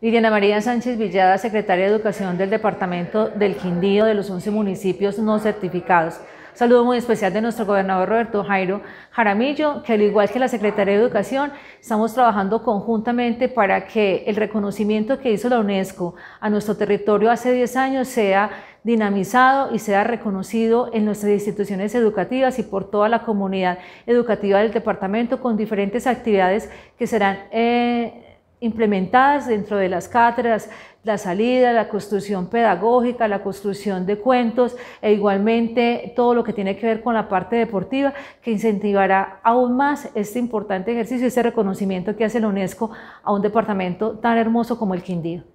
Liliana María Sánchez Villada, secretaria de Educación del Departamento del Quindío de los 11 municipios no certificados. saludo muy especial de nuestro gobernador Roberto Jairo Jaramillo, que al igual que la Secretaría de Educación, estamos trabajando conjuntamente para que el reconocimiento que hizo la UNESCO a nuestro territorio hace 10 años sea dinamizado y sea reconocido en nuestras instituciones educativas y por toda la comunidad educativa del departamento con diferentes actividades que serán... Eh, implementadas dentro de las cátedras, la salida, la construcción pedagógica, la construcción de cuentos e igualmente todo lo que tiene que ver con la parte deportiva que incentivará aún más este importante ejercicio, este reconocimiento que hace la UNESCO a un departamento tan hermoso como el Quindío.